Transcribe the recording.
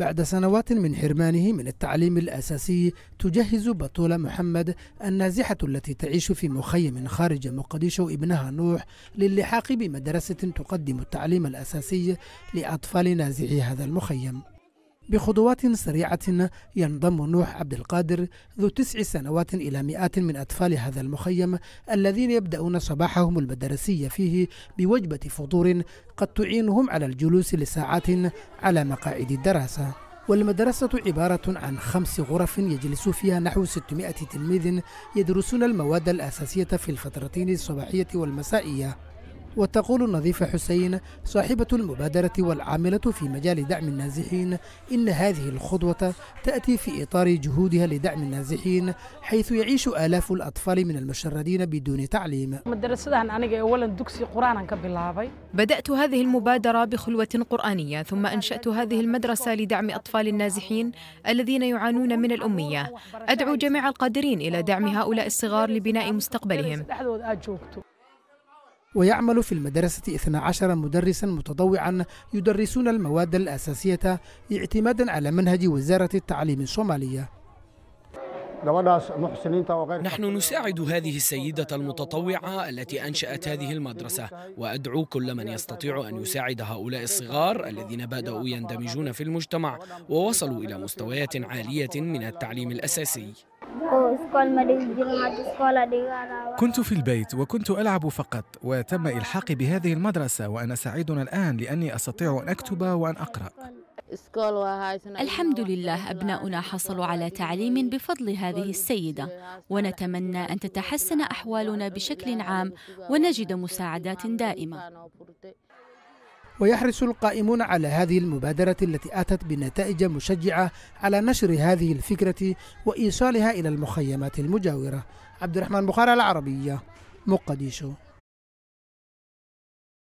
بعد سنوات من حرمانه من التعليم الأساسي تجهز بطولة محمد النازحة التي تعيش في مخيم خارج مقديشو ابنها نوح للحاق بمدرسة تقدم التعليم الأساسي لأطفال نازحي هذا المخيم بخطوات سريعة ينضم نوح عبد القادر ذو تسع سنوات إلى مئات من أطفال هذا المخيم الذين يبدأون صباحهم المدرسي فيه بوجبة فطور قد تعينهم على الجلوس لساعات على مقاعد الدراسة والمدرسة عبارة عن خمس غرف يجلس فيها نحو 600 تلميذ يدرسون المواد الأساسية في الفترتين الصباحية والمسائية وتقول نظيفة حسين صاحبة المبادرة والعاملة في مجال دعم النازحين إن هذه الخطوة تأتي في إطار جهودها لدعم النازحين حيث يعيش آلاف الأطفال من المشردين بدون تعليم بدأت هذه المبادرة بخلوة قرآنية ثم أنشأت هذه المدرسة لدعم أطفال النازحين الذين يعانون من الأمية أدعو جميع القادرين إلى دعم هؤلاء الصغار لبناء مستقبلهم ويعمل في المدرسة 12 مدرسا متطوعا يدرسون المواد الأساسية اعتمادا على منهج وزارة التعليم الصومالية نحن نساعد هذه السيدة المتطوعة التي أنشأت هذه المدرسة وأدعو كل من يستطيع أن يساعد هؤلاء الصغار الذين بدأوا يندمجون في المجتمع ووصلوا إلى مستويات عالية من التعليم الأساسي كنت في البيت وكنت ألعب فقط وتم إلحاقي بهذه المدرسة وأنا سعيد الآن لأني أستطيع أن أكتب وأن أقرأ الحمد لله أبناؤنا حصلوا على تعليم بفضل هذه السيدة ونتمنى أن تتحسن أحوالنا بشكل عام ونجد مساعدات دائمة ويحرص القائمون على هذه المبادرة التي أتت بنتائج مشجعة على نشر هذه الفكرة وإيصالها إلى المخيمات المجاورة عبد الرحمن بخارى العربية مقديشو